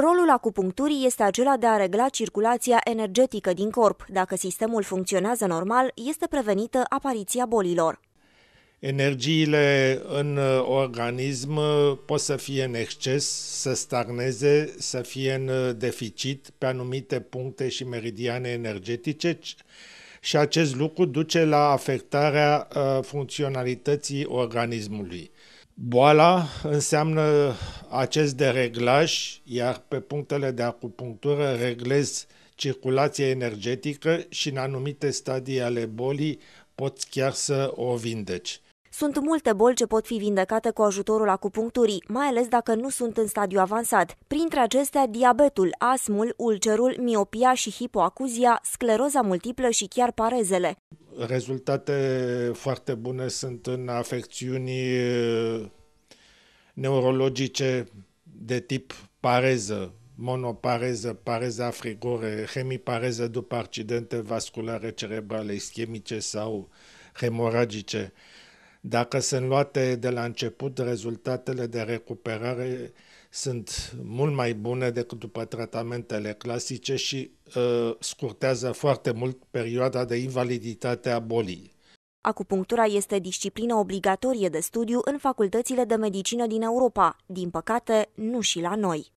Rolul acupuncturii este acela de a regla circulația energetică din corp. Dacă sistemul funcționează normal, este prevenită apariția bolilor. Energiile în uh, organism uh, pot să fie în exces, să stagneze, să fie în uh, deficit pe anumite puncte și meridiane energetice și acest lucru duce la afectarea funcționalității organismului. Boala înseamnă acest dereglaj, iar pe punctele de acupunctură reglez circulația energetică și în anumite stadii ale bolii poți chiar să o vindeci. Sunt multe boli ce pot fi vindecate cu ajutorul acupuncturii, mai ales dacă nu sunt în stadiu avansat. Printre acestea, diabetul, asmul, ulcerul, miopia și hipoacuzia, scleroza multiplă și chiar parezele. Rezultate foarte bune sunt în afecțiuni uh, neurologice de tip pareză, monopareză, pareză frigore, hemipareză după accidente vasculare cerebrale ischemice sau hemoragice. Uh, dacă sunt luate de la început, rezultatele de recuperare sunt mult mai bune decât după tratamentele clasice și uh, scurtează foarte mult perioada de invaliditate a bolii. Acupunctura este disciplină obligatorie de studiu în facultățile de medicină din Europa, din păcate nu și la noi.